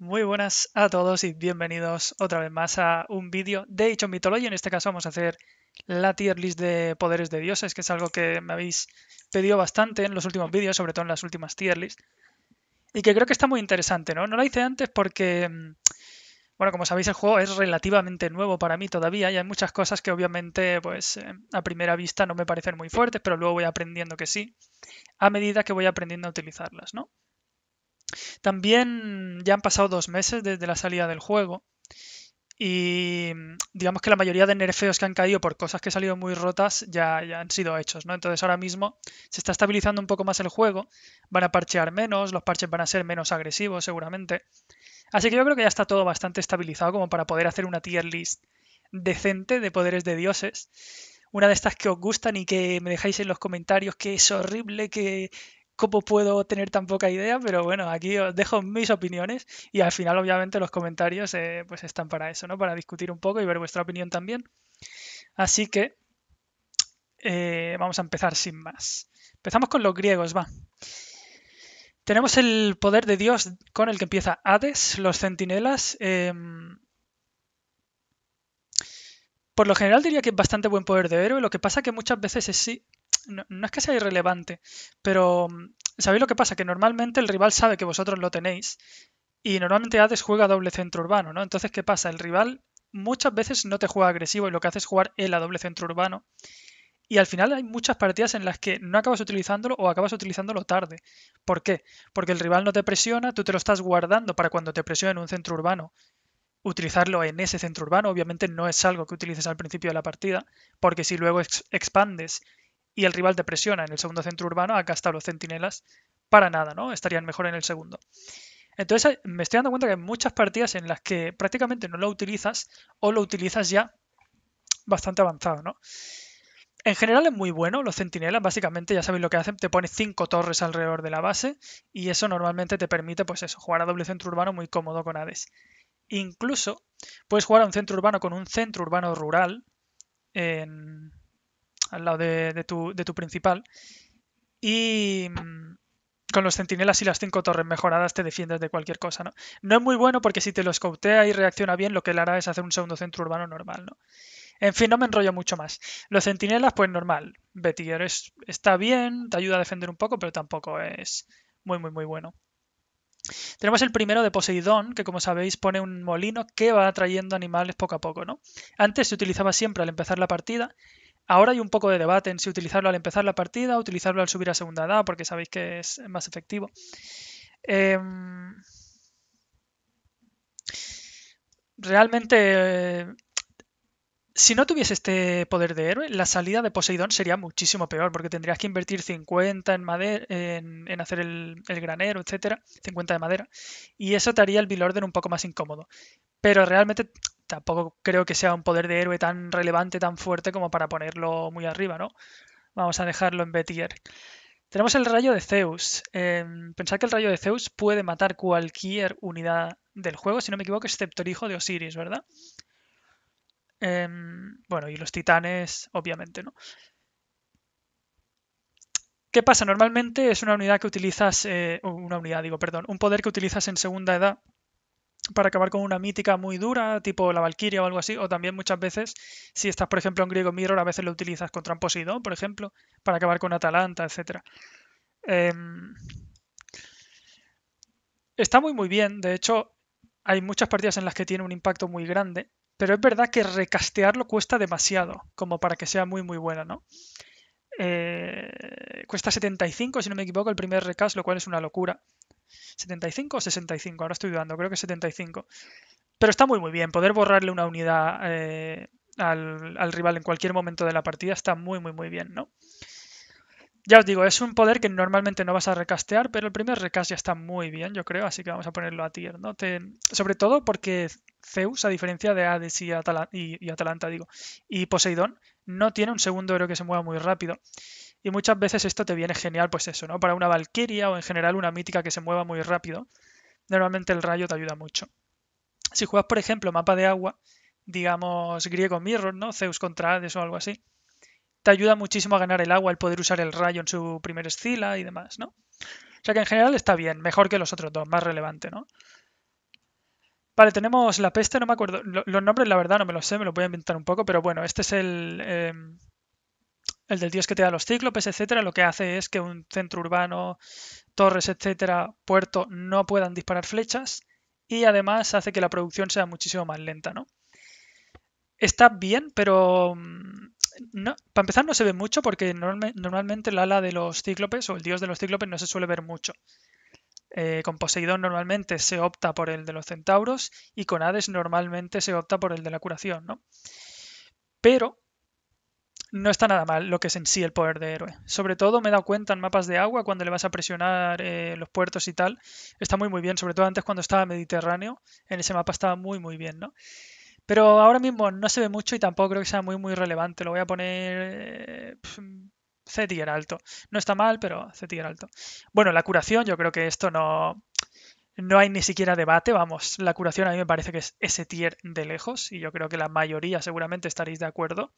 Muy buenas a todos y bienvenidos otra vez más a un vídeo de hecho mitología. En este caso vamos a hacer la tier list de poderes de dioses, que es algo que me habéis pedido bastante en los últimos vídeos, sobre todo en las últimas tier list. Y que creo que está muy interesante, ¿no? No la hice antes porque, mm, bueno, como sabéis el juego es relativamente nuevo para mí todavía y hay muchas cosas que obviamente pues eh, a primera vista no me parecen muy fuertes, pero luego voy aprendiendo que sí, a medida que voy aprendiendo a utilizarlas, ¿no? También ya han pasado dos meses desde la salida del juego y mm, digamos que la mayoría de nerfeos que han caído por cosas que han salido muy rotas ya, han sido hechos, ¿no? Entonces ahora mismo se está estabilizando un poco más el juego, van a parchear menos, los parches van a ser menos agresivos seguramente. Así que yo creo que ya está todo bastante estabilizado como para poder hacer una tier list decente de poderes de dioses. Una de estas que os gustan y que me dejáis en los comentarios que es horrible, que cómo puedo tener tan poca idea, pero bueno, aquí os dejo mis opiniones y al final obviamente los comentarios eh, pues están para eso, ¿no? Para discutir un poco y ver vuestra opinión también. Así que eh, vamos a empezar sin más. Empezamos con los griegos, va. Tenemos el poder de Dios con el que empieza Hades, los centinelas. Em, por lo general diría que es bastante buen poder de héroe, lo que pasa que muchas veces es sí no, es que sea irrelevante, pero mm, ¿sabéis lo que pasa? Que normalmente el rival sabe que vosotros lo tenéis y normalmente Hades juega doble centro urbano, ¿no? Entonces, ¿qué pasa? El rival muchas veces no te juega agresivo y lo que hace es jugar él a doble centro urbano. Y al final hay muchas partidas en las que no acabas utilizándolo o acabas utilizándolo tarde. ¿Por qué? Porque el rival no te presiona, tú te lo estás guardando para cuando te presione en un centro urbano. Utilizarlo en ese centro urbano obviamente no es algo que utilices al principio de la partida, porque si luego expandes y el rival te presiona en el segundo centro urbano, acá están los centinelas para nada, ¿no? Estarían mejor en el segundo. Entonces eh, me estoy dando cuenta que hay muchas partidas en las que prácticamente no lo utilizas o lo utilizas ya bastante avanzado, ¿no? En general es muy bueno, los centinelas básicamente ya sabéis lo que hacen, te pones cinco torres alrededor de la base y eso normalmente te permite pues eso, jugar a doble centro urbano muy cómodo con Hades. Incluso puedes jugar a un centro urbano con un centro urbano rural en, al lado de, tu, principal. Y mm, con los centinelas y las cinco torres mejoradas te defiendes de cualquier cosa, ¿no? No es muy bueno porque si te lo escautea y reacciona bien, lo que le hará es hacer un segundo centro urbano normal, ¿no? En fin, no me enrollo mucho más. Los centinelas, pues normal. Betty está bien, te ayuda a defender un poco, pero tampoco es muy, muy, muy bueno. Tenemos el primero de Poseidón, que como sabéis pone un molino que va atrayendo animales poco a poco, ¿no? Antes se utilizaba siempre al empezar la partida Ahora hay un poco de debate en si utilizarlo al empezar la partida, utilizarlo al subir a segunda edad, porque sabéis que es más efectivo. Em, realmente, si no tuviese este poder de héroe, la salida de Poseidón sería muchísimo peor, porque tendrías que invertir 50 en, madera, en, hacer el, granero, etcétera, 50 de madera, y eso te haría el orden un poco más incómodo. Pero realmente tampoco creo que sea un poder de héroe tan relevante, tan fuerte como para ponerlo muy arriba, ¿no? Vamos a dejarlo en Betier. Tenemos el rayo de Zeus. Eh, pensad que el rayo de Zeus puede matar cualquier unidad del juego, si no me equivoco, excepto el hijo de Osiris, ¿verdad? Em, bueno, y los titanes, obviamente, ¿no? ¿Qué pasa? Normalmente es una unidad que utilizas, eh, una unidad, digo, perdón, un poder que utilizas en segunda edad para acabar con una mítica muy dura, tipo la Valkyria o algo así, o también muchas veces, si estás, por ejemplo, en Griego Mirror, a veces lo utilizas contra Poseidón, por ejemplo, para acabar con Atalanta, etc. Em, está muy muy bien, de hecho, hay muchas partidas en las que tiene un impacto muy grande, pero es verdad que recastearlo cuesta demasiado, como para que sea muy muy buena, ¿no? Eh, cuesta 75, si no me equivoco, el primer recast, lo cual es una locura. ¿75 o 65? Ahora estoy dudando, creo que 75. Pero está muy muy bien, poder borrarle una unidad eh, al, rival en cualquier momento de la partida está muy muy muy bien, ¿no? Ya os digo, es un poder que normalmente no vas a recastear, pero el primer recast ya está muy bien, yo creo, así que vamos a ponerlo a tier, Sobre todo porque Zeus, a diferencia de Hades y, Atalanta, digo, y Poseidón, no tiene un segundo héroe que se mueva muy rápido. Y muchas veces esto te viene genial, pues eso, ¿no? Para una valquiria o en general una mítica que se mueva muy rápido. Normalmente el rayo te ayuda mucho. Si juegas, por ejemplo, mapa de agua, digamos griego mirror, ¿no? Zeus contra Hades o algo así, te ayuda muchísimo a ganar el agua, el poder usar el rayo en su primer escila y demás, ¿no? O sea que en general está bien, mejor que los otros dos, más relevante, ¿no? Vale, tenemos la peste, no me acuerdo. Los nombres, la verdad, no me los sé, me los voy a inventar un poco, pero bueno, este es el. Eh, el del dios que te da los cíclopes, etcétera, lo que hace es que un centro urbano, torres, etcétera, puerto, no puedan disparar flechas y además hace que la producción sea muchísimo más lenta, ¿no? Está bien, pero mm, para empezar no se ve mucho porque normalmente el ala de los cíclopes o el dios de los cíclopes no se suele ver mucho. Eh, con Poseidón normalmente se opta por el de los centauros y con Hades normalmente se opta por el de la curación, ¿no? Pero no está nada mal lo que es en sí el poder de héroe. Sobre todo me he dado cuenta en mapas de agua cuando le vas a presionar eh, los puertos y tal. Está muy muy bien, sobre todo antes cuando estaba Mediterráneo, en ese mapa estaba muy muy bien, ¿no? Pero ahora mismo no se ve mucho y tampoco creo que sea muy muy relevante. Lo voy a poner eh, C tier alto. No está mal, pero C tier alto. Bueno, la curación, yo creo que esto no no hay ni siquiera debate, vamos, la curación a mí me parece que es ese tier de lejos y yo creo que la mayoría seguramente estaréis de acuerdo.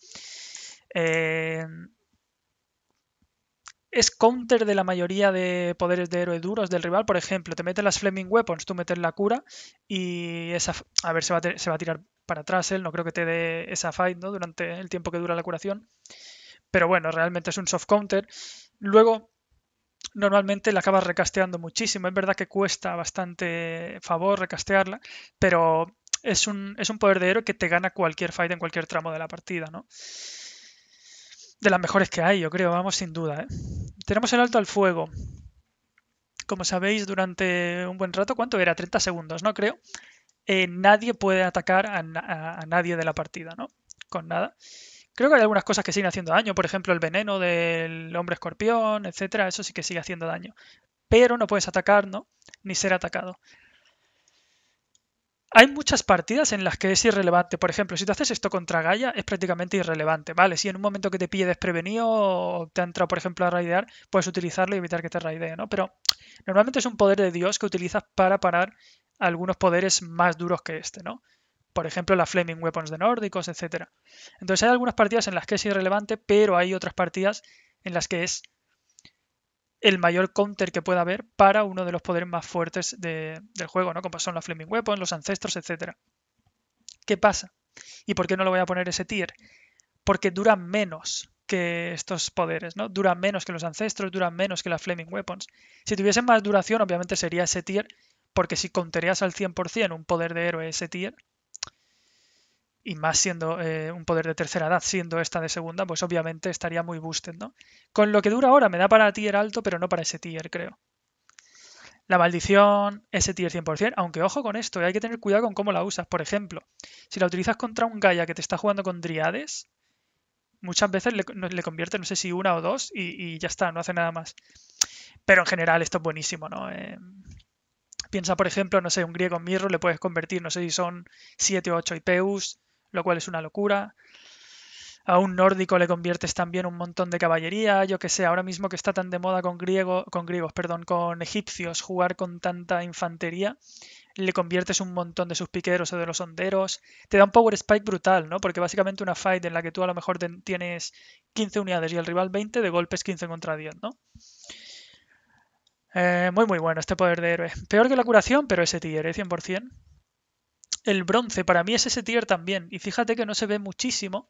Eh, es counter de la mayoría de poderes de héroe duros del rival. Por ejemplo, te meten las Flaming Weapons, tú metes la cura y esa. A ver, se va a, se va a tirar para atrás él. No creo que te dé esa fight ¿no? durante el tiempo que dura la curación. Pero bueno, realmente es un soft counter. Luego, normalmente la acabas recasteando muchísimo. Es verdad que cuesta bastante favor recastearla, pero es un, es un poder de héroe que te gana cualquier fight en cualquier tramo de la partida, ¿no? de las mejores que hay, yo creo, vamos, sin duda. ¿eh? Tenemos el alto al fuego. Como sabéis, durante un buen rato, ¿cuánto era? 30 segundos, ¿no? Creo. Eh, nadie puede atacar a, a, nadie de la partida, ¿no? Con nada. Creo que hay algunas cosas que siguen haciendo daño, por ejemplo, el veneno del hombre escorpión, etcétera, eso sí que sigue haciendo daño. Pero no puedes atacar, ¿no? Ni ser atacado hay muchas partidas en las que es irrelevante. Por ejemplo, si te haces esto contra Gaia, es prácticamente irrelevante. Vale, si en un momento que te pille desprevenido o te ha entrado, por ejemplo, a raidear, puedes utilizarlo y evitar que te raidee, ¿no? Pero normalmente es un poder de Dios que utilizas para parar algunos poderes más duros que este, ¿no? Por ejemplo, las Flaming Weapons de nórdicos, etc. Entonces hay algunas partidas en las que es irrelevante, pero hay otras partidas en las que es el mayor counter que pueda haber para uno de los poderes más fuertes del juego, ¿no? Como son las Flaming Weapons, los Ancestros, etc. ¿Qué pasa? ¿Y por qué no lo voy a poner ese tier? Porque dura menos que estos poderes, ¿no? Duran menos que los Ancestros, duran menos que las Flaming Weapons. Si tuviesen más duración, obviamente sería ese tier, porque si conterías al 100% un poder de héroe ese tier, y más siendo eh, un poder de tercera edad, siendo esta de segunda, pues obviamente estaría muy boosted, ¿no? Con lo que dura ahora, me da para tier alto, pero no para ese tier, creo. La maldición, ese tier 100%, aunque ojo con esto, eh, hay que tener cuidado con cómo la usas. Por ejemplo, si la utilizas contra un Gaia que te está jugando con Driades, muchas veces le, convierte, no sé si una o dos, y, ya está, no hace nada más. Pero en general esto es buenísimo, ¿no? Eh, piensa, por ejemplo, no sé, un griego mirro le puedes convertir, no sé si son 7 o 8 IPUs, lo cual es una locura. A un nórdico le conviertes también un montón de caballería, yo que sé, ahora mismo que está tan de moda con, griego, con griegos, perdón, con egipcios jugar con tanta infantería, le conviertes un montón de sus piqueros o de los honderos, te da un power spike brutal, ¿no? Porque básicamente una fight en la que tú a lo mejor tienes 15 unidades y el rival 20, de golpes 15 contra 10, ¿no? Eh, muy muy bueno este poder de héroe. Peor que la curación, pero ese tier, ¿eh? por 100% el bronce para mí es ese tier también. Y fíjate que no se ve muchísimo,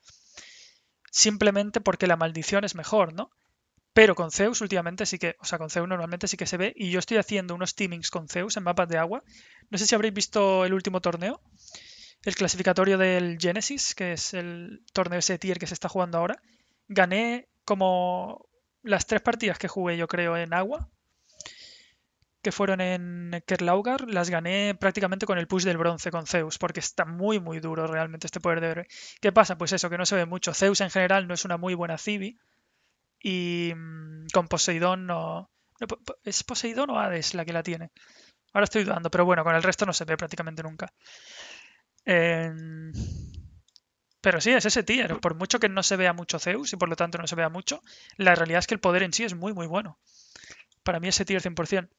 simplemente porque la maldición es mejor, ¿no? Pero con Zeus últimamente sí que, o sea, con Zeus normalmente sí que se ve. Y yo estoy haciendo unos teamings con Zeus en mapas de agua. No sé si habréis visto el último torneo, el clasificatorio del Genesis, que es el torneo ese tier que se está jugando ahora. Gané como las tres partidas que jugué, yo creo, en agua, que fueron en Kerlaugar las gané prácticamente con el push del bronce con Zeus, porque está muy muy duro realmente este poder de héroe. ¿Qué pasa? Pues eso, que no se ve mucho. Zeus en general no es una muy buena Civi y mm, con Poseidón no... ¿Es Poseidón o Hades la que la tiene? Ahora estoy dudando, pero bueno, con el resto no se ve prácticamente nunca. Em, pero sí, es ese tier. Por mucho que no se vea mucho Zeus y por lo tanto no se vea mucho, la realidad es que el poder en sí es muy muy bueno. Para mí ese tier 100%.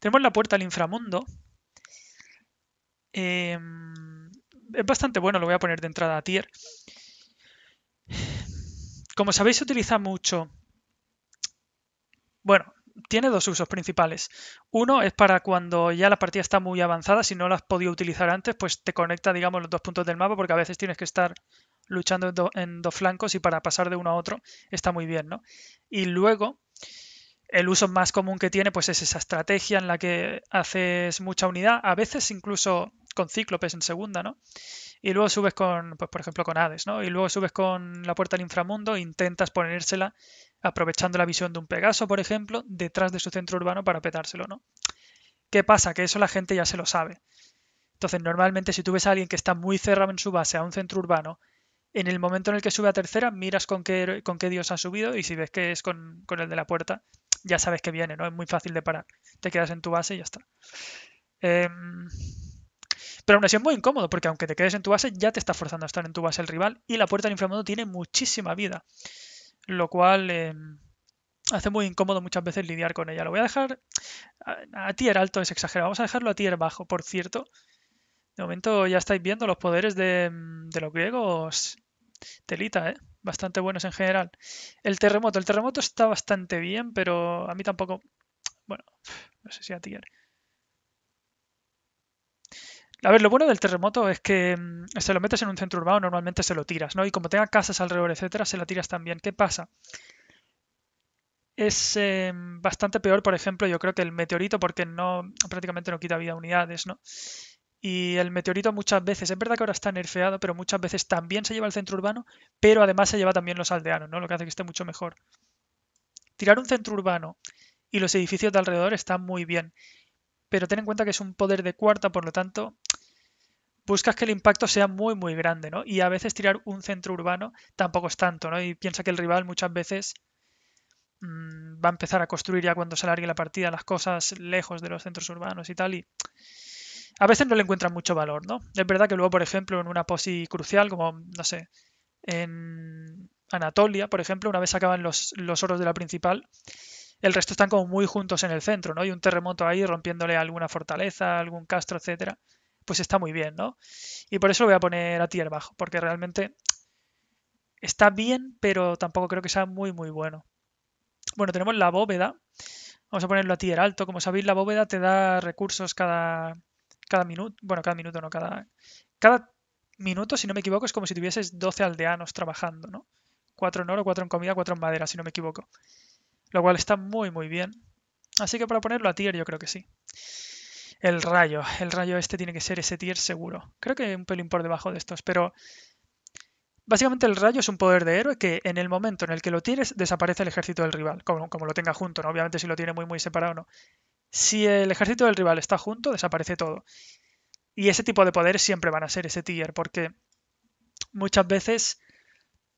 Tenemos la puerta al inframundo. Em, es bastante bueno, lo voy a poner de entrada a tier. Como sabéis, se utiliza mucho... Bueno, tiene dos usos principales. Uno es para cuando ya la partida está muy avanzada, si no la has podido utilizar antes, pues te conecta, digamos, los dos puntos del mapa, porque a veces tienes que estar luchando en dos flancos y para pasar de uno a otro está muy bien, ¿no? Y luego el uso más común que tiene pues es esa estrategia en la que haces mucha unidad, a veces incluso con cíclopes en segunda, ¿no? Y luego subes con, pues, por ejemplo, con Hades, ¿no? Y luego subes con la puerta del inframundo e intentas ponérsela aprovechando la visión de un Pegaso, por ejemplo, detrás de su centro urbano para petárselo, ¿no? ¿Qué pasa? Que eso la gente ya se lo sabe. Entonces, normalmente si tú ves a alguien que está muy cerrado en su base a un centro urbano, en el momento en el que sube a tercera, miras con qué, con qué dios ha subido y si ves que es con, con el de la puerta, ya sabes que viene, ¿no? Es muy fácil de parar. Te quedas en tu base y ya está. Em, pero aún así es muy incómodo, porque aunque te quedes en tu base, ya te está forzando a estar en tu base el rival. Y la puerta del inframundo tiene muchísima vida. Lo cual em, hace muy incómodo muchas veces lidiar con ella. Lo voy a dejar. A, tier alto es exagerado. Vamos a dejarlo a tier bajo, por cierto. De momento ya estáis viendo los poderes de, de los griegos. Telita, ¿eh? bastante buenos en general. El terremoto, el terremoto está bastante bien, pero a mí tampoco. Bueno, no sé si a ti. A ver, lo bueno del terremoto es que mm, se lo metes en un centro urbano, normalmente se lo tiras, ¿no? Y como tenga casas alrededor, etcétera, se la tiras también. ¿Qué pasa? Es em, bastante peor, por ejemplo, yo creo que el meteorito, porque no prácticamente no quita vida unidades, ¿no? Y el meteorito muchas veces, es verdad que ahora está nerfeado, pero muchas veces también se lleva al centro urbano, pero además se lleva también los aldeanos, ¿no? Lo que hace que esté mucho mejor. Tirar un centro urbano y los edificios de alrededor están muy bien. Pero ten en cuenta que es un poder de cuarta, por lo tanto, buscas que el impacto sea muy, muy grande, ¿no? Y a veces tirar un centro urbano tampoco es tanto, ¿no? Y piensa que el rival muchas veces mm, va a empezar a construir ya cuando se alargue la partida las cosas lejos de los centros urbanos y tal. Y a veces no le encuentran mucho valor, ¿no? Es verdad que luego, por ejemplo, en una posi crucial, como, no sé, en Anatolia, por ejemplo, una vez acaban los, oros de la principal, el resto están como muy juntos en el centro, ¿no? Y un terremoto ahí rompiéndole alguna fortaleza, algún castro, etcétera, pues está muy bien, ¿no? Y por eso lo voy a poner a tier bajo, porque realmente está bien, pero tampoco creo que sea muy, muy bueno. Bueno, tenemos la bóveda. Vamos a ponerlo a tier alto. Como sabéis, la bóveda te da recursos cada, cada minuto, bueno, cada minuto no, cada, cada minuto, si no me equivoco, es como si tuvieses 12 aldeanos trabajando, ¿no? 4 en oro, 4 en comida, 4 en madera, si no me equivoco. Lo cual está muy, muy bien. Así que para ponerlo a tier yo creo que sí. El rayo, el rayo este tiene que ser ese tier seguro. Creo que un pelín por debajo de estos, pero... Básicamente el rayo es un poder de héroe que en el momento en el que lo tires desaparece el ejército del rival, como, como lo tenga junto, ¿no? Obviamente si lo tiene muy muy separado no. Si el ejército del rival está junto, desaparece todo. Y ese tipo de poderes siempre van a ser ese tier, porque muchas veces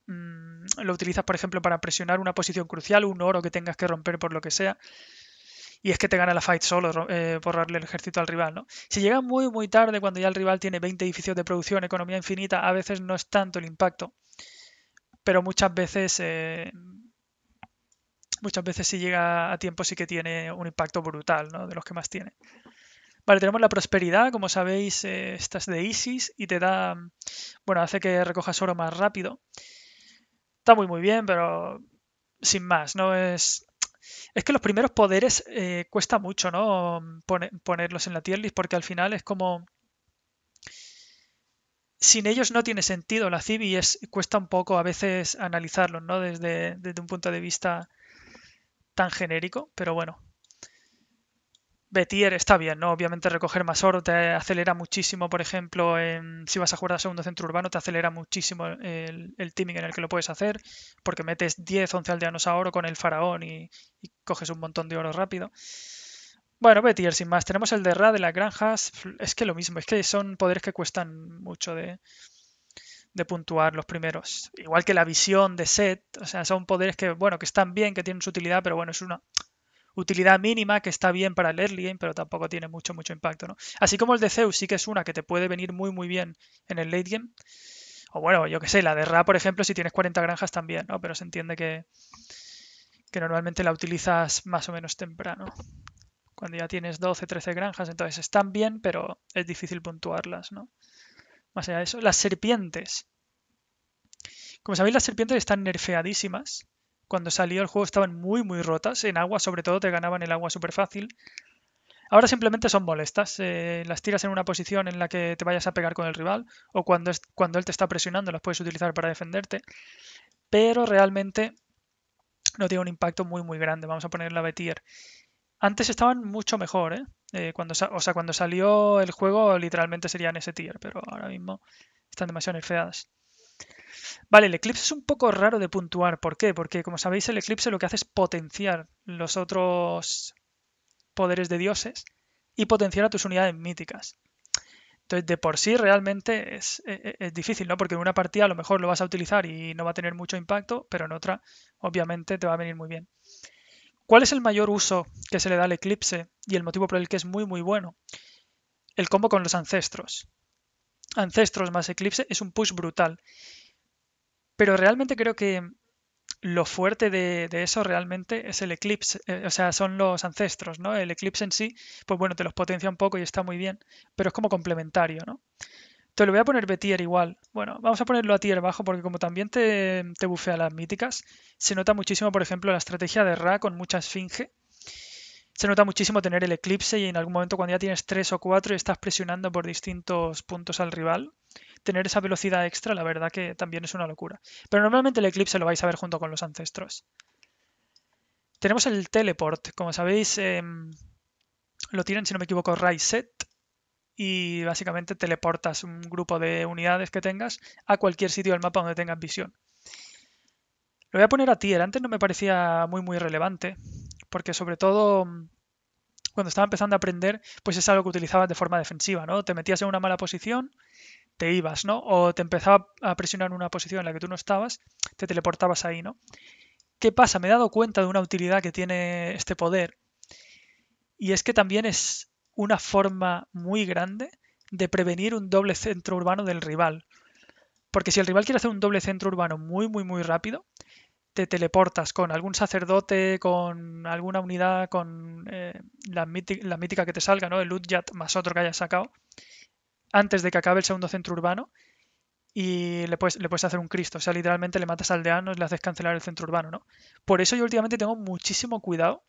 mm, lo utilizas, por ejemplo, para presionar una posición crucial, un oro que tengas que romper por lo que sea. Y es que te gana la fight solo eh, borrarle el ejército al rival, ¿no? Si llega muy, muy tarde, cuando ya el rival tiene 20 edificios de producción, economía infinita, a veces no es tanto el impacto. Pero muchas veces eh, muchas veces si llega a tiempo sí que tiene un impacto brutal, ¿no? De los que más tiene. Vale, tenemos la prosperidad, como sabéis, estas eh, esta es de Isis y te da, mm, bueno, hace que recojas oro más rápido. Está muy muy bien, pero sin más, no es... Es que los primeros poderes eh, cuesta mucho, ¿no? ponerlos en la tier list porque al final es como... Sin ellos no tiene sentido la CIB y es, cuesta un poco a veces analizarlos, ¿no? Desde, desde un punto de vista tan genérico, pero bueno. Betier está bien, ¿no? Obviamente recoger más oro te acelera muchísimo, por ejemplo, si vas a jugar a segundo centro urbano, te acelera muchísimo el, timing en el que lo puedes hacer, porque metes 10, 11 aldeanos a oro con el faraón y, y coges un montón de oro rápido. Bueno, Betier sin más. Tenemos el de Ra de las granjas. Es que lo mismo, es que son poderes que cuestan mucho de, de puntuar los primeros. Igual que la visión de Set, o sea, son poderes que, bueno, que están bien, que tienen su utilidad, pero bueno, es una utilidad mínima que está bien para el early game, pero tampoco tiene mucho, mucho impacto, ¿no? Así como el de Zeus sí que es una que te puede venir muy, muy bien en el late game. O bueno, yo que sé, la de Ra, por ejemplo, si tienes 40 granjas también, ¿no? Pero se entiende que, que normalmente la utilizas más o menos temprano. Cuando ya tienes 12, 13 granjas, entonces están bien, pero es difícil puntuarlas, ¿no? más allá de eso. Las serpientes. Como sabéis, las serpientes están nerfeadísimas. Cuando salió el juego estaban muy, muy rotas. En agua, sobre todo, te ganaban el agua súper fácil. Ahora simplemente son molestas. Eh, las tiras en una posición en la que te vayas a pegar con el rival o cuando, es, cuando él te está presionando las puedes utilizar para defenderte. Pero realmente no tiene un impacto muy, muy grande. Vamos a ponerla a tier, Antes estaban mucho mejor, ¿eh? Eh, cuando, o sea, cuando salió el juego literalmente serían ese tier, pero ahora mismo están demasiado nerfeadas. Vale, el eclipse es un poco raro de puntuar. ¿Por qué? Porque como sabéis el eclipse lo que hace es potenciar los otros poderes de dioses y potenciar a tus unidades míticas. Entonces, de por sí realmente es, e-, e-, difícil, ¿no? Porque en una partida a lo mejor lo vas a utilizar y no va a tener mucho impacto, pero en otra obviamente te va a venir muy bien. ¿Cuál es el mayor uso que se le da al eclipse y el motivo por el que es muy muy bueno? El combo con los ancestros. Ancestros más eclipse es un push brutal. Pero realmente creo que lo fuerte de, eso realmente es el eclipse, eh, o sea, son los ancestros, ¿no? El eclipse en sí, pues bueno, te los potencia un poco y está muy bien, pero es como complementario, ¿no? Te lo voy a poner tier igual. Bueno, vamos a ponerlo a tier bajo porque como también te, te bufea las míticas, se nota muchísimo, por ejemplo, la estrategia de Ra con mucha esfinge. Se nota muchísimo tener el eclipse y en algún momento cuando ya tienes 3 o 4 y estás presionando por distintos puntos al rival, tener esa velocidad extra, la verdad que también es una locura. Pero normalmente el eclipse lo vais a ver junto con los ancestros. Tenemos el teleport, como sabéis, em, lo tienen, si no me equivoco, set y básicamente teleportas un grupo de unidades que tengas a cualquier sitio del mapa donde tengas visión. Lo voy a poner a tier, antes no me parecía muy muy relevante, porque sobre todo mm, cuando estaba empezando a aprender, pues es algo que utilizabas de forma defensiva, ¿no? Te metías en una mala posición, te ibas, ¿no? O te empezaba a presionar en una posición en la que tú no estabas, te teleportabas ahí, ¿no? ¿Qué pasa? Me he dado cuenta de una utilidad que tiene este poder, y es que también es una forma muy grande de prevenir un doble centro urbano del rival. Porque si el rival quiere hacer un doble centro urbano muy, muy, muy rápido, te teleportas con algún sacerdote, con alguna unidad, con eh, la, mítica, que te salga, ¿no? El ya más otro que hayas sacado, antes de que acabe el segundo centro urbano, y le puedes, hacer un Cristo. O sea, literalmente le matas a aldeanos, le haces cancelar el centro urbano, ¿no? Por eso yo últimamente tengo muchísimo cuidado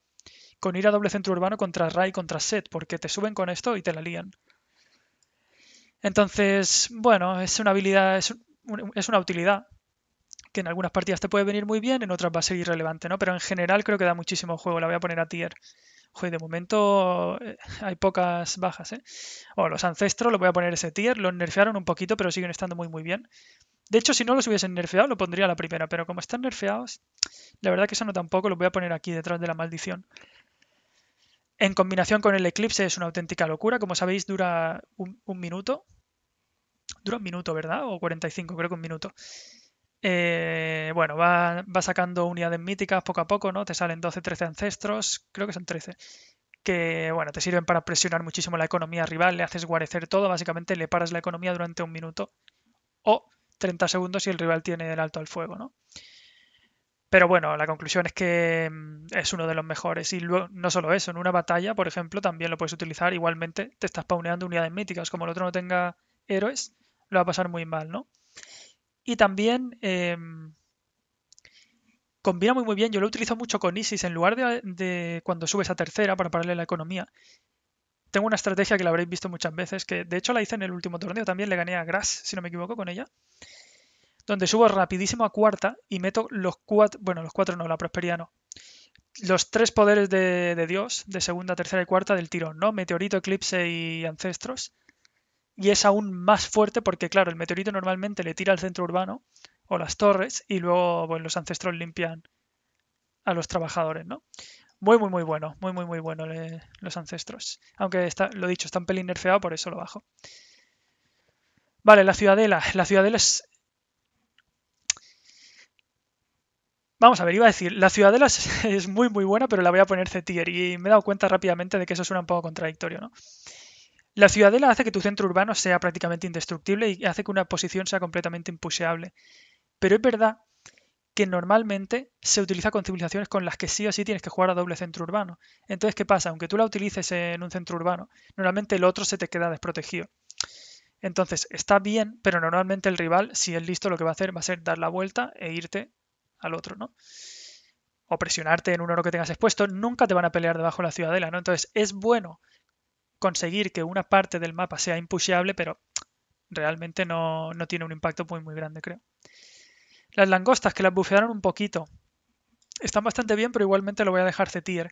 con ir a doble centro urbano contra Rai, contra Set, porque te suben con esto y te la lían. Entonces, bueno, es una habilidad, es, es una utilidad que en algunas partidas te puede venir muy bien, en otras va a ser irrelevante, ¿no? Pero en general creo que da muchísimo juego, la voy a poner a tier. Joder, de momento eh, hay pocas bajas, ¿eh? O los ancestros, lo voy a poner ese tier, los nerfearon un poquito, pero siguen estando muy muy bien. De hecho, si no los hubiesen nerfeado, lo pondría a la primera, pero como están nerfeados, la verdad que eso no tampoco, lo voy a poner aquí detrás de la maldición. En combinación con el eclipse es una auténtica locura. Como sabéis, dura un, minuto. Dura un minuto, ¿verdad? O 45, creo que un minuto. Eh, bueno, va, va, sacando unidades míticas poco a poco, ¿no? Te salen 12, 13 ancestros, creo que son 13, que, bueno, te sirven para presionar muchísimo la economía rival, le haces guarecer todo, básicamente le paras la economía durante un minuto o 30 segundos si el rival tiene el alto al fuego, ¿no? Pero bueno, la conclusión es que mm, es uno de los mejores. Y luego, no solo eso, en una batalla, por ejemplo, también lo puedes utilizar. Igualmente, te estás pauneando unidades míticas. Como el otro no tenga héroes, lo va a pasar muy mal, ¿no? Y también em, combina muy, muy bien. Yo lo utilizo mucho con Isis. En lugar de, cuando subes a tercera para pararle la economía, tengo una estrategia que la habréis visto muchas veces. Que de hecho la hice en el último torneo. También le gané a Grass, si no me equivoco, con ella donde subo rapidísimo a cuarta y meto los cuatro, bueno, los cuatro no, la prosperidad no, los tres poderes de, de, Dios, de segunda, tercera y cuarta del tirón, ¿no? Meteorito, eclipse y ancestros. Y es aún más fuerte porque, claro, el meteorito normalmente le tira al centro urbano o las torres y luego los ancestros limpian a los trabajadores, ¿no? Muy, muy, muy bueno, muy, muy, muy bueno los ancestros. Aunque está, lo dicho, está un pelín nerfeado, por eso lo bajo. Vale, la ciudadela. La ciudadela es Vamos a ver, iba a decir, la Ciudadela es muy muy buena, pero la voy a poner C-tier y me he dado cuenta rápidamente de que eso suena un poco contradictorio, ¿no? La Ciudadela hace que tu centro urbano sea prácticamente indestructible y hace que una posición sea completamente impuseable. Pero es verdad que normalmente se utiliza con civilizaciones con las que sí o sí tienes que jugar a doble centro urbano. Entonces, ¿qué pasa? Aunque tú la utilices en un centro urbano, normalmente el otro se te queda desprotegido. Entonces, está bien, pero normalmente el rival, si es listo, lo que va a hacer va a ser dar la vuelta e irte al otro, ¿no? O presionarte en un oro que tengas expuesto, nunca te van a pelear debajo de la ciudadela, ¿no? Entonces es bueno conseguir que una parte del mapa sea impusheable, pero realmente no, tiene un impacto muy, muy grande, creo. Las langostas que las bufearon un poquito están bastante bien, pero igualmente lo voy a dejar C-tier.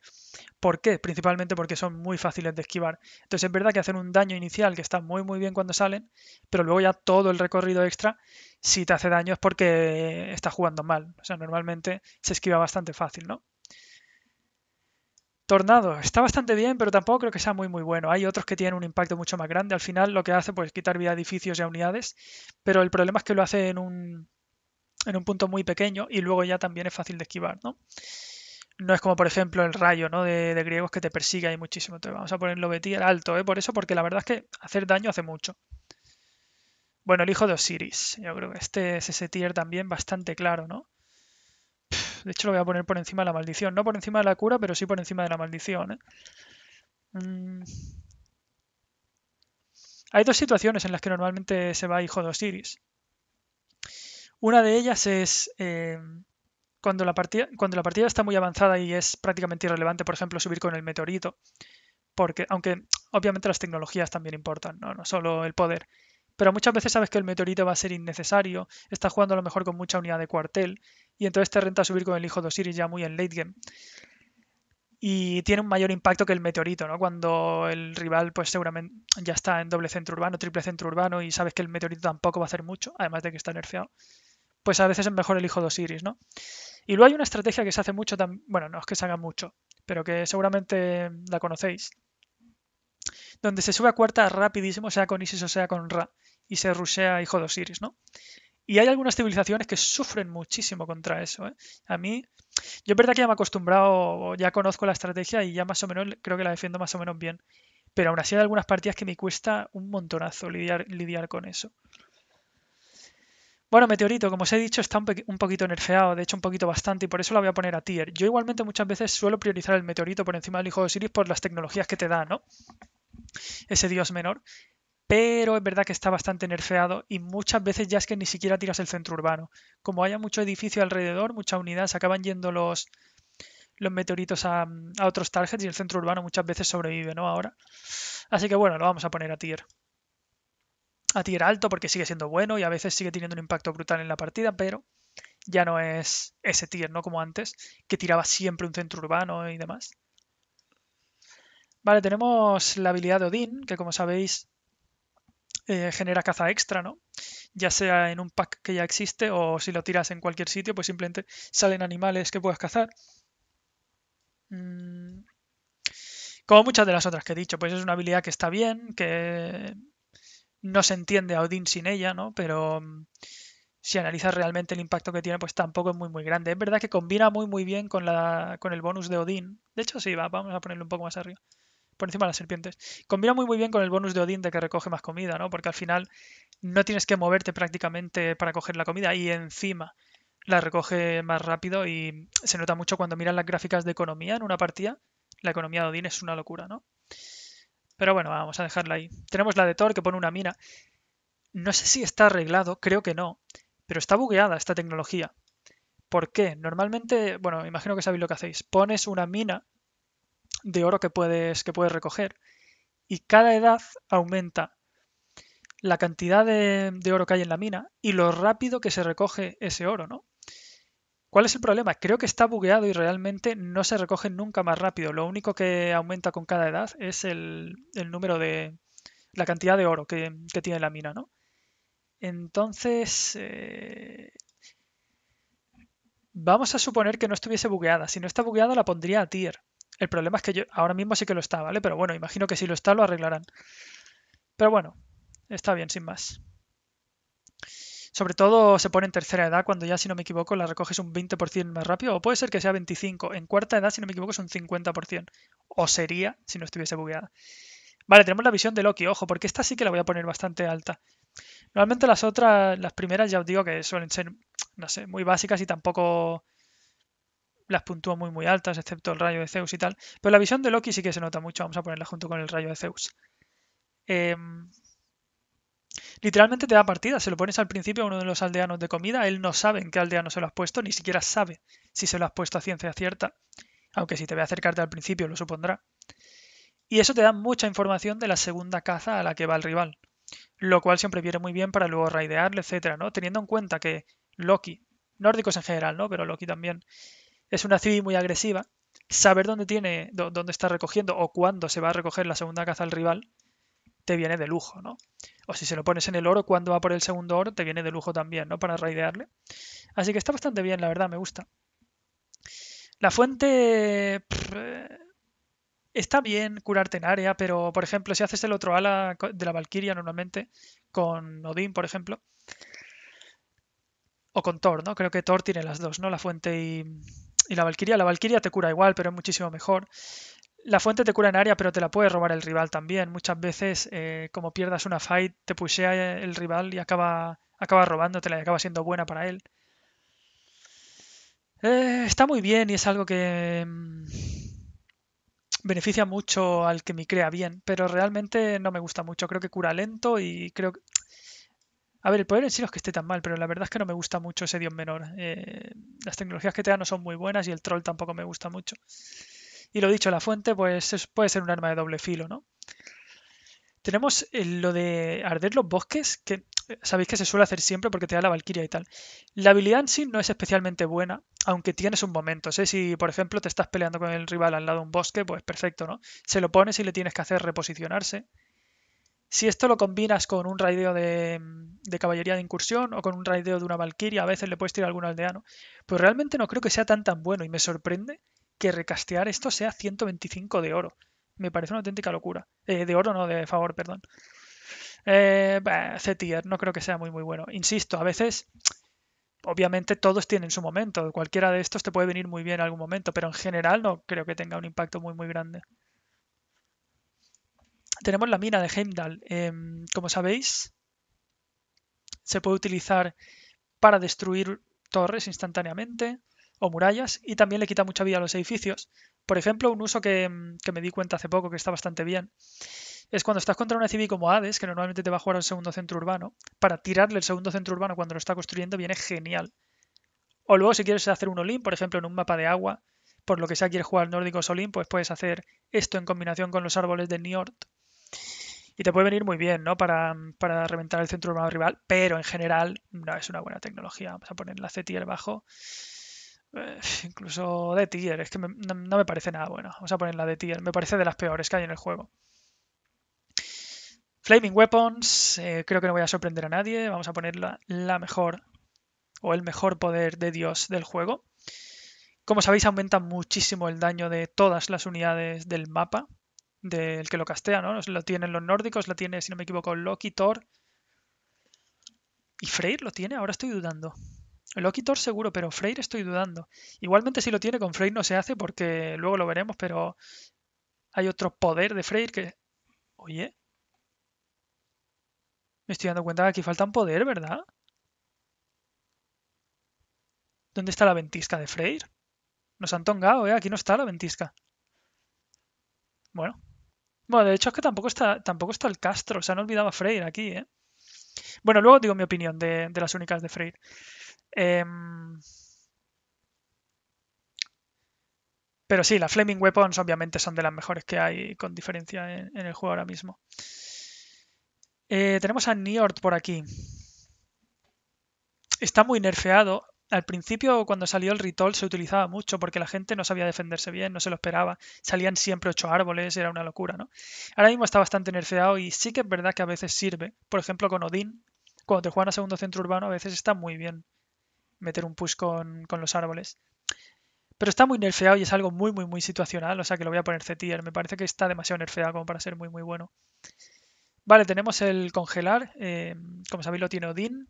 ¿Por qué? Principalmente porque son muy fáciles de esquivar. Entonces es verdad que hacen un daño inicial que está muy muy bien cuando salen, pero luego ya todo el recorrido extra, si te hace daño es porque estás jugando mal. O sea, normalmente se esquiva bastante fácil, ¿no? Tornado. Está bastante bien, pero tampoco creo que sea muy muy bueno. Hay otros que tienen un impacto mucho más grande. Al final lo que hace pues quitar vida a edificios y a unidades, pero el problema es que lo hace en un en un punto muy pequeño y luego ya también es fácil de esquivar, ¿no? No es como, por ejemplo, el rayo ¿no? de, griegos que te persigue ahí muchísimo. Entonces vamos a ponerlo de alto, ¿eh? por eso, porque la verdad es que hacer daño hace mucho. Bueno, el hijo de Osiris. Yo creo que este es ese tier también bastante claro, ¿no? De hecho, lo voy a poner por encima de la maldición. No por encima de la cura, pero sí por encima de la maldición. ¿eh? Mm. Hay dos situaciones en las que normalmente se va hijo de Osiris. Una de ellas es eh, cuando, la partida, cuando la partida está muy avanzada y es prácticamente irrelevante, por ejemplo, subir con el meteorito, porque aunque obviamente las tecnologías también importan, no, no solo el poder. Pero muchas veces sabes que el meteorito va a ser innecesario, estás jugando a lo mejor con mucha unidad de cuartel, y entonces te renta subir con el hijo de Osiris ya muy en late game y tiene un mayor impacto que el meteorito, ¿no? Cuando el rival, pues seguramente ya está en doble centro urbano, triple centro urbano y sabes que el meteorito tampoco va a hacer mucho, además de que está nerfeado pues a veces es mejor el hijo de Osiris, ¿no? Y luego hay una estrategia que se hace mucho, bueno, no es que se haga mucho, pero que seguramente la conocéis, donde se sube a cuarta rapidísimo, sea con Isis o sea con Ra, y se rushea hijo de Osiris, ¿no? Y hay algunas civilizaciones que sufren muchísimo contra eso. ¿eh? A mí, yo es verdad que ya me he acostumbrado, ya conozco la estrategia y ya más o menos creo que la defiendo más o menos bien. Pero aún así hay algunas partidas que me cuesta un montonazo lidiar, lidiar con eso. Bueno, Meteorito, como os he dicho, está un, poquito nerfeado, de hecho un poquito bastante, y por eso la voy a poner a tier. Yo igualmente muchas veces suelo priorizar el Meteorito por encima del Hijo de Osiris por las tecnologías que te da, ¿no? Ese dios menor. Pero es verdad que está bastante nerfeado y muchas veces ya es que ni siquiera tiras el centro urbano. Como haya mucho edificio alrededor, mucha unidad, se acaban yendo los, los meteoritos a, a otros targets y el centro urbano muchas veces sobrevive, ¿no? Ahora. Así que bueno, lo vamos a poner a tier a tier alto porque sigue siendo bueno y a veces sigue teniendo un impacto brutal en la partida, pero ya no es ese tier, ¿no? Como antes, que tiraba siempre un centro urbano y demás. Vale, tenemos la habilidad de Odín, que como sabéis eh, genera caza extra, ¿no? Ya sea en un pack que ya existe o si lo tiras en cualquier sitio, pues simplemente salen animales que puedes cazar. Mm. Como muchas de las otras que he dicho, pues es una habilidad que está bien, que no se entiende a Odín sin ella, ¿no? Pero mm, si analizas realmente el impacto que tiene, pues tampoco es muy muy grande. Es verdad que combina muy muy bien con la con el bonus de Odín. De hecho, sí, va, vamos a ponerlo un poco más arriba. Por encima de las serpientes. Combina muy muy bien con el bonus de Odín de que recoge más comida, ¿no? Porque al final no tienes que moverte prácticamente para coger la comida y encima la recoge más rápido y se nota mucho cuando miras las gráficas de economía en una partida. La economía de Odín es una locura, ¿no? Pero bueno, vamos a dejarla ahí. Tenemos la de Thor que pone una mina. No sé si está arreglado, creo que no, pero está bugueada esta tecnología. ¿Por qué? Normalmente, bueno, imagino que sabéis lo que hacéis. Pones una mina de oro que puedes, que puedes recoger y cada edad aumenta la cantidad de, de, oro que hay en la mina y lo rápido que se recoge ese oro, ¿no? ¿Cuál es el problema? Creo que está bugueado y realmente no se recoge nunca más rápido. Lo único que aumenta con cada edad es el, número de. la cantidad de oro que, tiene la mina, ¿no? Entonces. Eh, vamos a suponer que no estuviese bugueada. Si no está bugueada, la pondría a tier. El problema es que yo ahora mismo sí que lo está, ¿vale? Pero bueno, imagino que si lo está, lo arreglarán. Pero bueno, está bien, sin más. Sobre todo se pone en tercera edad cuando ya, si no me equivoco, la recoges un 20% más rápido, o puede ser que sea 25%. En cuarta edad, si no me equivoco, es un 50%. O sería, si no estuviese bugueada. Vale, tenemos la visión de Loki, ojo, porque esta sí que la voy a poner bastante alta. Normalmente las otras, las primeras ya os digo que suelen ser, no sé, muy básicas y tampoco las puntúo muy muy altas, excepto el rayo de Zeus y tal. Pero la visión de Loki sí que se nota mucho, vamos a ponerla junto con el rayo de Zeus. Eh, Literalmente te da partida, se lo pones al principio a uno de los aldeanos de comida, él no sabe en qué aldeano se lo has puesto, ni siquiera sabe si se lo has puesto a ciencia cierta, aunque si te ve acercarte al principio lo supondrá. Y eso te da mucha información de la segunda caza a la que va el rival, lo cual siempre viene muy bien para luego raidearle, etcétera, ¿no? Teniendo en cuenta que Loki, nórdicos en general, ¿no? Pero Loki también es una civil muy agresiva, saber dónde tiene, dónde está recogiendo o cuándo se va a recoger la segunda caza al rival te viene de lujo, ¿no? O si se lo pones en el oro, cuando va por el segundo oro, te viene de lujo también, ¿no? Para raidearle. Así que está bastante bien, la verdad, me gusta. La fuente... Eh, está bien curarte en área, pero por ejemplo, si haces el otro ala de la Valkyria normalmente, con Odín, por ejemplo, o con Thor, ¿no? Creo que Thor tiene las dos, ¿no? La fuente y, y la Valkyria. La Valkyria te cura igual, pero es muchísimo mejor la fuente te cura en área, pero te la puede robar el rival también. Muchas veces, eh, como pierdas una fight, te pushea el rival y acaba, acaba robándotela y acaba siendo buena para él. Eh, está muy bien y es algo que mm, beneficia mucho al que me crea bien, pero realmente no me gusta mucho. Creo que cura lento y creo que... A ver, el poder en sí no es que esté tan mal, pero la verdad es que no me gusta mucho ese dios menor. Eh, las tecnologías que te da no son muy buenas y el troll tampoco me gusta mucho. Y lo dicho, la fuente pues puede ser un arma de doble filo, ¿no? Tenemos eh, lo de arder los bosques, que eh, sabéis que se suele hacer siempre porque te da la valquiria y tal. La habilidad en sí no es especialmente buena, aunque tienes un momento. ¿eh? Si, por ejemplo, te estás peleando con el rival al lado de un bosque, pues perfecto, ¿no? Se lo pones y le tienes que hacer reposicionarse. Si esto lo combinas con un raideo de, de caballería de incursión o con un raideo de una valquiria, a veces le puedes tirar a algún aldeano. Pues realmente no creo que sea tan tan bueno y me sorprende que recastear esto sea 125 de oro. Me parece una auténtica locura. Eh, de oro, no, de favor, perdón. Eh, tier no creo que sea muy, muy bueno. Insisto, a veces, obviamente todos tienen su momento. Cualquiera de estos te puede venir muy bien en algún momento, pero en general no creo que tenga un impacto muy, muy grande. Tenemos la mina de Heimdall. Em, como sabéis, se puede utilizar para destruir torres instantáneamente o murallas y también le quita mucha vida a los edificios. Por ejemplo, un uso que, mm, me di cuenta hace poco que está bastante bien es cuando estás contra una civil como Hades, que normalmente te va a jugar al segundo centro urbano, para tirarle el segundo centro urbano cuando lo está construyendo viene genial. O luego si quieres hacer un Olim, por ejemplo, en un mapa de agua, por lo que sea quieres jugar nórdicos Olim, pues puedes hacer esto en combinación con los árboles de Niort. Y te puede venir muy bien, ¿no? Mm, para, reventar el centro urbano rival, pero en general no es una buena tecnología. Vamos a poner la C tier bajo eh, incluso de tier, es que no, me parece nada bueno. Vamos a poner la de tier, me parece de las peores que hay en el juego. Flaming Weapons, eh, creo que no voy a sorprender a nadie. Vamos a ponerla la, la mejor o el mejor poder de Dios del juego. Como sabéis, aumenta muchísimo el daño de todas las unidades del mapa del que lo castea, ¿no? Lo tienen los nórdicos, lo tiene, si no me equivoco, Loki, Thor. ¿Y Freyr lo tiene? Ahora estoy dudando. Loquitor seguro, pero Freyr estoy dudando. Igualmente si lo tiene con Freyr no se hace porque luego lo veremos, pero hay otro poder de Freyr que... Oye. Me estoy dando cuenta que aquí falta un poder, ¿verdad? ¿Dónde está la ventisca de Freyr? Nos han tongado, ¿eh? Aquí no está la ventisca. Bueno. Bueno, de hecho es que tampoco está, tampoco está el Castro. Se han olvidado a Freyr aquí, ¿eh? Bueno, luego digo mi opinión de, de las únicas de Freyr. Em, pero sí, las Flaming Weapons obviamente son de las mejores que hay con diferencia en, el juego ahora mismo. Eh, tenemos a Niort por aquí. Está muy nerfeado. Al principio, cuando salió el Ritol, se utilizaba mucho porque la gente no sabía defenderse bien, no se lo esperaba. Salían siempre ocho árboles, era una locura, ¿no? Ahora mismo está bastante nerfeado y sí que es verdad que a veces sirve. Por ejemplo, con Odín, cuando te juegan a segundo centro urbano, a veces está muy bien meter un push con, los árboles. Pero está muy nerfeado y es algo muy, muy, muy situacional. O sea que lo voy a poner C-tier. Me parece que está demasiado nerfeado como para ser muy, muy bueno. Vale, tenemos el congelar. Eh, como sabéis, lo tiene Odin.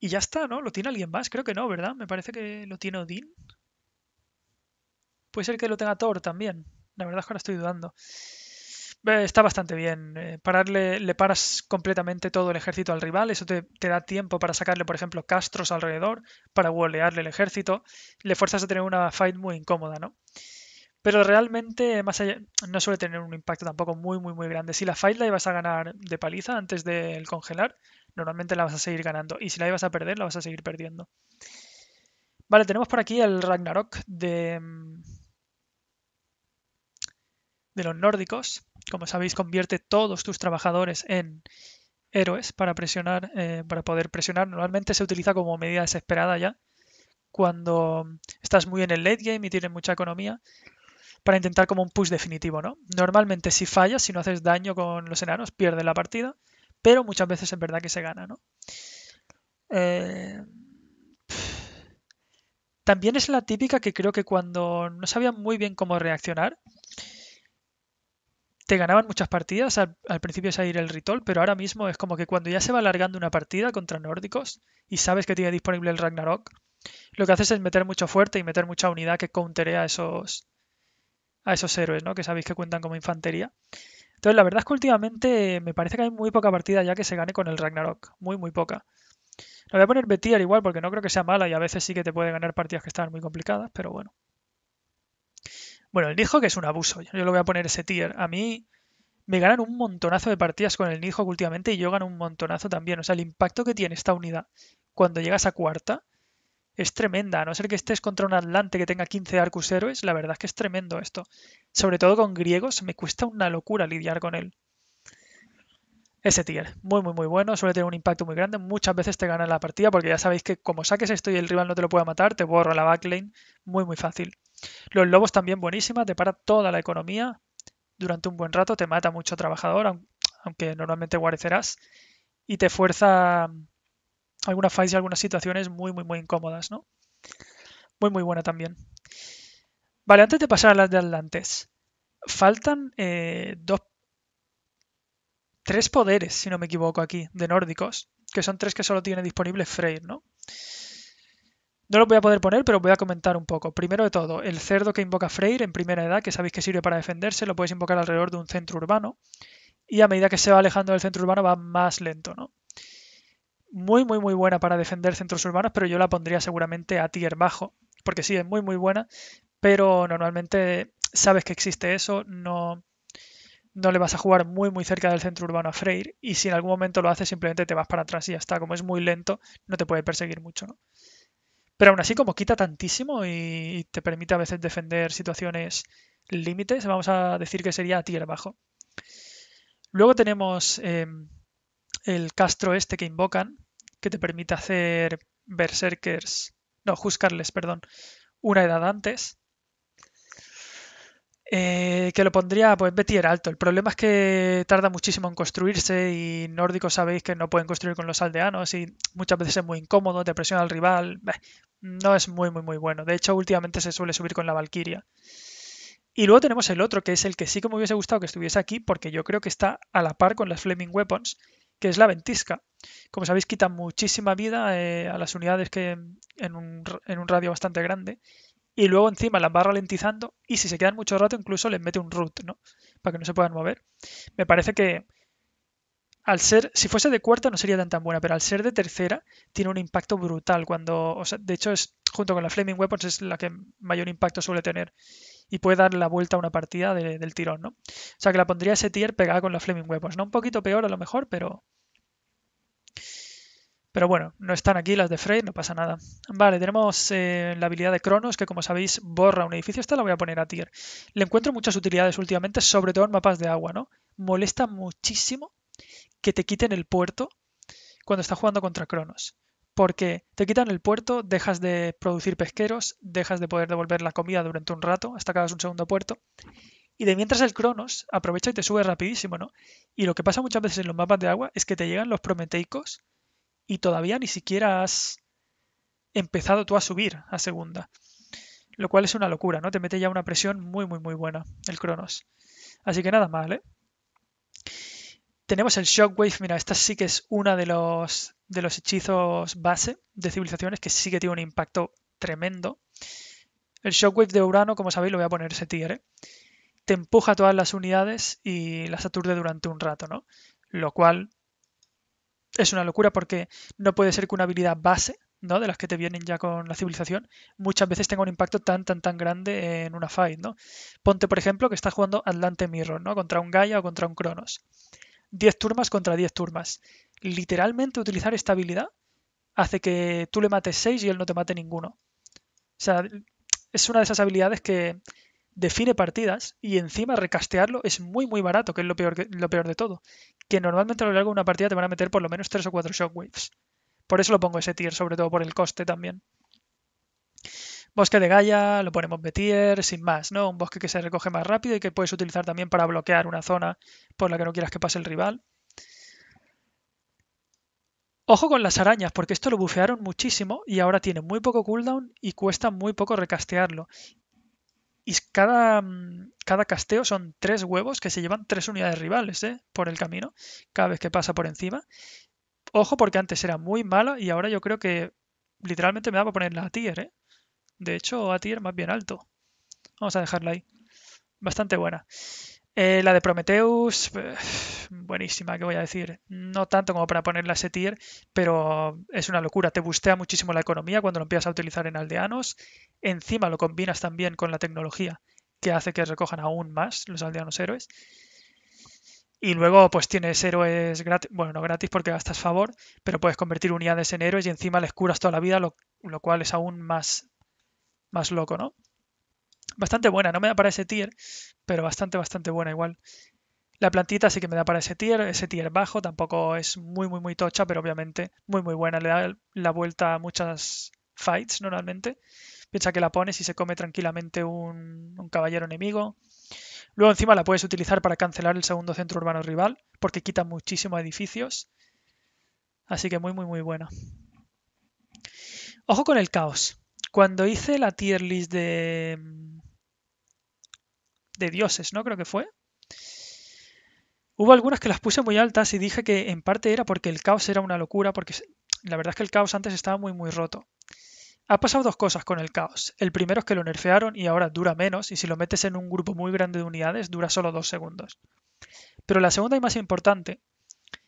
Y ya está, ¿no? ¿Lo tiene alguien más? Creo que no, ¿verdad? Me parece que lo tiene Odin. Puede ser que lo tenga Thor también. La verdad es que ahora estoy dudando. Eh, está bastante bien. Eh, Pararle, le paras completamente todo el ejército al rival, eso te, da tiempo para sacarle, por ejemplo, castros alrededor, para golearle el ejército. Le fuerzas a tener una fight muy incómoda, ¿no? Pero realmente, más allá, no suele tener un impacto tampoco muy, muy, muy grande. Si la fight la ibas a ganar de paliza antes del congelar, normalmente la vas a seguir ganando. Y si la ibas a perder, la vas a seguir perdiendo. Vale, tenemos por aquí el Ragnarok de mm, de los nórdicos. Como sabéis, convierte todos tus trabajadores en héroes para presionar, eh, para poder presionar. Normalmente se utiliza como medida desesperada ya cuando estás muy en el late game y tienes mucha economía para intentar como un push definitivo, ¿no? Normalmente si fallas, si no haces daño con los enanos, pierdes la partida, pero muchas veces en verdad que se gana, ¿no? Eh, también es la típica que creo que cuando no sabía muy bien cómo reaccionar, te ganaban muchas partidas al, principio es salir el Ritol, pero ahora mismo es como que cuando ya se va alargando una partida contra nórdicos y sabes que tiene disponible el Ragnarok, lo que haces es meter mucho fuerte y meter mucha unidad que counteré a esos, a esos héroes, ¿no? Que sabéis que cuentan como infantería. Entonces, la verdad es que últimamente me parece que hay muy poca partida ya que se gane con el Ragnarok. Muy, muy poca. no voy a poner al igual porque no creo que sea mala y a veces sí que te puede ganar partidas que están muy complicadas, pero bueno. Bueno, el Nijo que es un abuso. Yo lo voy a poner ese tier. A mí me ganan un montonazo de partidas con el Nijo últimamente y yo gano un montonazo también. O sea, el impacto que tiene esta unidad cuando llegas a cuarta es tremenda. A no ser que estés contra un Atlante que tenga 15 Arcus héroes, la verdad es que es tremendo esto. Sobre todo con griegos, me cuesta una locura lidiar con él. Ese tier, muy muy muy bueno, suele tener un impacto muy grande, muchas veces te gana la partida porque ya sabéis que como saques esto y el rival no te lo puede matar, te borra la backlane muy muy fácil. Los lobos también buenísima, te para toda la economía durante un buen rato, te mata mucho trabajador, aunque normalmente guarecerás, y te fuerza mm, algunas fases y algunas situaciones muy, muy, muy incómodas, ¿no? Muy, muy buena también. Vale, antes de pasar a las de Atlantes, faltan eh, dos, tres poderes, si no me equivoco aquí, de nórdicos, que son tres que solo tiene disponible Freyr, ¿no? No lo voy a poder poner, pero voy a comentar un poco. Primero de todo, el cerdo que invoca Freyr en primera edad, que sabéis que sirve para defenderse, lo puedes invocar alrededor de un centro urbano. Y a medida que se va alejando del centro urbano va más lento, ¿no? Muy, muy, muy buena para defender centros urbanos, pero yo la pondría seguramente a tier bajo. Porque sí, es muy, muy buena, pero normalmente sabes que existe eso, no, no le vas a jugar muy muy cerca del centro urbano a Freyr y si en algún momento lo haces simplemente te vas para atrás y ya está, como es muy lento no te puede perseguir mucho. ¿no? Pero aún así, como quita tantísimo y te permite a veces defender situaciones límites, vamos a decir que sería tier bajo. Luego tenemos em, el castro este que invocan, que te permite hacer berserkers, no, juzgarles, perdón, una edad antes. Eh, que lo pondría, pues Betty era alto. El problema es que tarda muchísimo en construirse y nórdicos sabéis que no pueden construir con los aldeanos y muchas veces es muy incómodo, te presiona al rival. no es muy, muy, muy bueno. De hecho, últimamente se suele subir con la Valkyria. Y luego tenemos el otro, que es el que sí que me hubiese gustado que estuviese aquí, porque yo creo que está a la par con las Flaming Weapons, que es la ventisca. Como sabéis, quita muchísima vida eh, a las unidades que en un, en un radio bastante grande y luego encima la va ralentizando y si se quedan mucho rato incluso les mete un root, ¿no? Para que no se puedan mover. Me parece que al ser, si fuese de cuarta no sería tan tan buena, pero al ser de tercera tiene un impacto brutal cuando, o sea, de hecho es junto con la Flaming Weapons es la que mayor impacto suele tener y puede dar la vuelta a una partida del tirón, ¿no? O sea que la pondría ese tier pegada con la Flaming Weapons, no un poquito peor a lo mejor, pero pero bueno, no están aquí las de Frey, no pasa nada. Vale, tenemos eh, la habilidad de Cronos, que como sabéis borra un edificio. Esta la voy a poner a tier. Le encuentro muchas utilidades últimamente, sobre todo en mapas de agua, ¿no? Molesta muchísimo que te quiten el puerto cuando estás jugando contra Cronos. Porque te quitan el puerto, dejas de producir pesqueros, dejas de poder devolver la comida durante un rato, hasta que hagas un segundo puerto. Y de mientras el Cronos aprovecha y te sube rapidísimo, ¿no? Y lo que pasa muchas veces en los mapas de agua es que te llegan los prometeicos y todavía ni siquiera has empezado tú a subir a segunda. Lo cual es una locura, ¿no? Te mete ya una presión muy, muy, muy buena el Cronos. Así que nada más, ¿eh? Tenemos el Shockwave, mira, esta sí que es una de los, de los hechizos base de civilizaciones que sí que tiene un impacto tremendo. El Shockwave de Urano, como sabéis, lo voy a poner ese tier, ¿eh? Te empuja todas las unidades y las aturde durante un rato, ¿no? Lo cual es una locura porque no puede ser que una habilidad base, ¿no? De las que te vienen ya con la civilización, muchas veces tenga un impacto tan, tan, tan grande en una fight, ¿no? Ponte, por ejemplo, que estás jugando Atlante Mirror, ¿no? Contra un Gaia o contra un Cronos. 10 turmas contra 10 turmas. Literalmente utilizar esta habilidad hace que tú le mates 6 y él no te mate ninguno. O sea, es una de esas habilidades que define partidas y encima recastearlo es muy muy barato, que es lo peor, lo peor de todo. Que normalmente a lo largo de una partida te van a meter por lo menos 3 o 4 shockwaves. Por eso lo pongo ese tier, sobre todo por el coste también. Bosque de Gaia, lo ponemos de tier, sin más, ¿no? Un bosque que se recoge más rápido y que puedes utilizar también para bloquear una zona por la que no quieras que pase el rival. Ojo con las arañas, porque esto lo bufearon muchísimo y ahora tiene muy poco cooldown y cuesta muy poco recastearlo. Y cada, mm, cada casteo son tres huevos que se llevan tres unidades rivales ¿eh? por el camino, cada vez que pasa por encima. Ojo porque antes era muy mala y ahora yo creo que literalmente me da para ponerla a tier. ¿eh? De hecho, a tier más bien alto. Vamos a dejarla ahí. Bastante buena. Eh, la de Prometheus, buenísima, ¿qué voy a decir? No tanto como para ponerla a ese tier, pero es una locura. Te bustea muchísimo la economía cuando lo empiezas a utilizar en aldeanos. Encima lo combinas también con la tecnología, que hace que recojan aún más los aldeanos héroes. Y luego, pues tienes héroes gratis, bueno, no gratis porque gastas favor, pero puedes convertir unidades en héroes y encima les curas toda la vida, lo, lo cual es aún más, más loco, ¿no? Bastante buena, no me da para ese tier, pero bastante, bastante buena igual. La plantita sí que me da para ese tier, ese tier bajo, tampoco es muy, muy, muy tocha, pero obviamente muy, muy buena. Le da la vuelta a muchas fights normalmente. Piensa que la pones y se come tranquilamente un, caballero enemigo. Luego encima la puedes utilizar para cancelar el segundo centro urbano rival, porque quita muchísimo edificios. Así que muy, muy, muy buena. Ojo con el caos. Cuando hice la tier list de, de dioses, ¿no? Creo que fue. Hubo algunas que las puse muy altas y dije que en parte era porque el caos era una locura, porque la verdad es que el caos antes estaba muy, muy roto. Ha pasado dos cosas con el caos. El primero es que lo nerfearon y ahora dura menos, y si lo metes en un grupo muy grande de unidades, dura solo dos segundos. Pero la segunda y más importante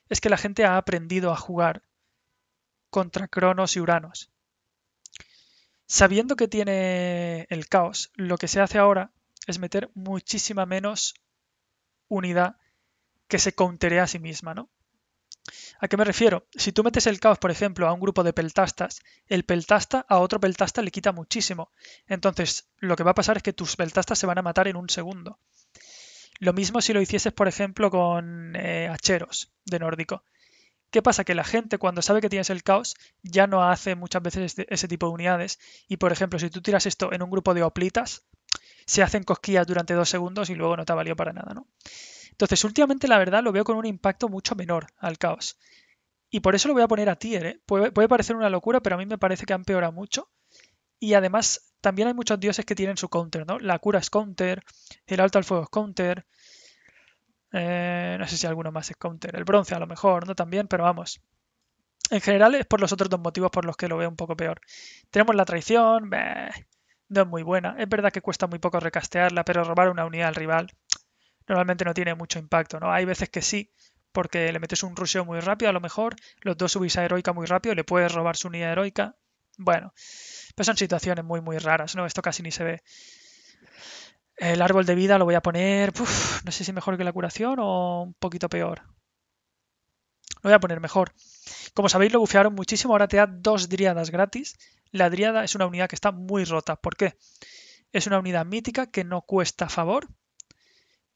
es que la gente ha aprendido a jugar contra Cronos y Uranos. Sabiendo que tiene el caos, lo que se hace ahora es meter muchísima menos unidad que se counteré a sí misma, ¿no? ¿A qué me refiero? Si tú metes el caos, por ejemplo, a un grupo de peltastas, el peltasta a otro peltasta le quita muchísimo. Entonces, lo que va a pasar es que tus peltastas se van a matar en un segundo. Lo mismo si lo hicieses, por ejemplo, con eh, hacheros de nórdico. ¿Qué pasa? Que la gente cuando sabe que tienes el caos ya no hace muchas veces ese tipo de unidades. Y por ejemplo, si tú tiras esto en un grupo de oplitas, se hacen cosquillas durante dos segundos y luego no te ha valido para nada, ¿no? Entonces, últimamente la verdad lo veo con un impacto mucho menor al caos. Y por eso lo voy a poner a tier. ¿eh? Puede, parecer una locura, pero a mí me parece que ha empeorado mucho. Y además, también hay muchos dioses que tienen su counter, ¿no? La cura es counter, el alto al fuego es counter. Eh, no sé si alguno más es counter. El bronce a lo mejor, ¿no? También, pero vamos. En general es por los otros dos motivos por los que lo veo un poco peor. Tenemos la traición no es muy buena. Es verdad que cuesta muy poco recastearla, pero robar una unidad al rival normalmente no tiene mucho impacto, ¿no? Hay veces que sí, porque le metes un ruseo muy rápido, a lo mejor, los dos subís a heroica muy rápido, le puedes robar su unidad heroica. Bueno, pero son situaciones muy, muy raras, ¿no? Esto casi ni se ve. El árbol de vida lo voy a poner, no sé si mejor que la curación o un poquito peor. Lo voy a poner mejor. Como sabéis, lo bufearon muchísimo, ahora te da dos driadas gratis, la Driada es una unidad que está muy rota. ¿Por qué? Es una unidad mítica que no cuesta favor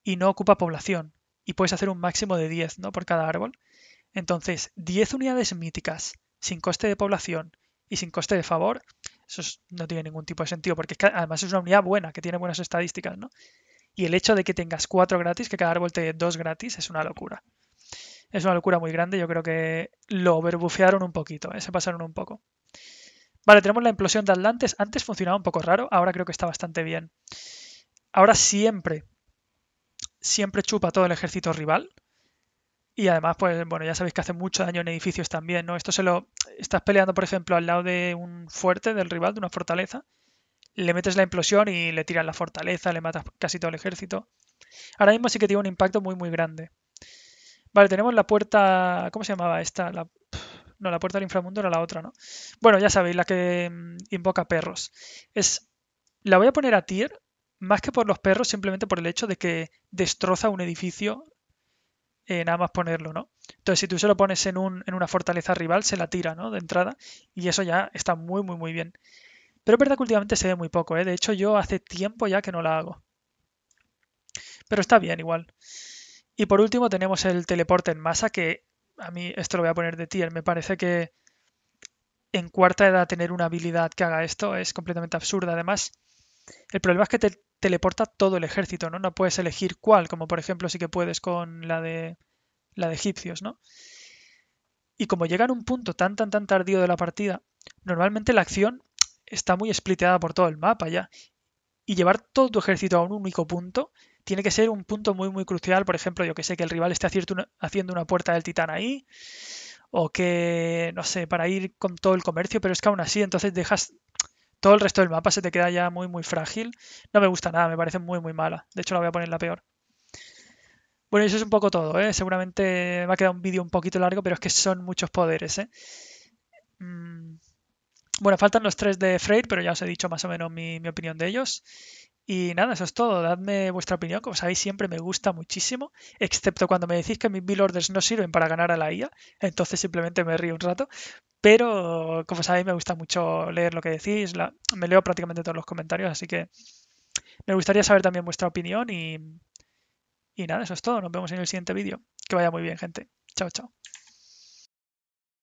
y no ocupa población. Y puedes hacer un máximo de 10, ¿no? Por cada árbol. Entonces, 10 unidades míticas sin coste de población y sin coste de favor, eso no tiene ningún tipo de sentido, porque además es una unidad buena, que tiene buenas estadísticas, ¿no? Y el hecho de que tengas 4 gratis, que cada árbol te dé 2 gratis, es una locura. Es una locura muy grande, yo creo que lo overbufearon un poquito, ¿eh? se pasaron un poco. Vale, tenemos la implosión de Atlantes. Antes funcionaba un poco raro, ahora creo que está bastante bien. Ahora siempre, siempre chupa todo el ejército rival. Y además, pues bueno, ya sabéis que hace mucho daño en edificios también, ¿no? Esto se lo... Estás peleando, por ejemplo, al lado de un fuerte del rival, de una fortaleza. Le metes la implosión y le tiras la fortaleza, le matas casi todo el ejército. Ahora mismo sí que tiene un impacto muy, muy grande. Vale, tenemos la puerta... ¿Cómo se llamaba esta? La... No, la puerta del inframundo era la otra, ¿no? Bueno, ya sabéis, la que mm, invoca perros. Es. La voy a poner a tier, más que por los perros, simplemente por el hecho de que destroza un edificio. Eh, nada más ponerlo, ¿no? Entonces, si tú se lo pones en, un, en una fortaleza rival, se la tira, ¿no? De entrada. Y eso ya está muy, muy, muy bien. Pero es verdad que últimamente se ve muy poco, ¿eh? De hecho, yo hace tiempo ya que no la hago. Pero está bien igual. Y por último tenemos el teleporte en masa, que a mí esto lo voy a poner de tier, me parece que en cuarta edad tener una habilidad que haga esto es completamente absurda. Además, el problema es que te teleporta todo el ejército, ¿no? No puedes elegir cuál, como por ejemplo sí que puedes con la de la de egipcios, ¿no? Y como llega en un punto tan tan tan tardío de la partida, normalmente la acción está muy spliteada por todo el mapa ya. Y llevar todo tu ejército a un único punto tiene que ser un punto muy, muy crucial. Por ejemplo, yo que sé que el rival esté haciendo una puerta del titán ahí, o que, no sé, para ir con todo el comercio, pero es que aún así, entonces dejas todo el resto del mapa, se te queda ya muy, muy frágil. No me gusta nada, me parece muy, muy mala. De hecho, la voy a poner la peor. Bueno, eso es un poco todo, ¿eh? Seguramente me ha quedado un vídeo un poquito largo, pero es que son muchos poderes, ¿eh? mm. Bueno, faltan los tres de Freyr, pero ya os he dicho más o menos mi opinión de ellos. Y nada, eso es todo. Dadme vuestra opinión. Como sabéis, siempre me gusta muchísimo, excepto cuando me decís que mis bill orders no sirven para ganar a la IA. Entonces simplemente me río un rato. Pero como sabéis, me gusta mucho leer lo que decís. Me leo prácticamente todos los comentarios, así que me gustaría saber también vuestra opinión. Y, y nada, eso es todo. Nos vemos en el siguiente vídeo. Que vaya muy bien, gente. Chao, chao.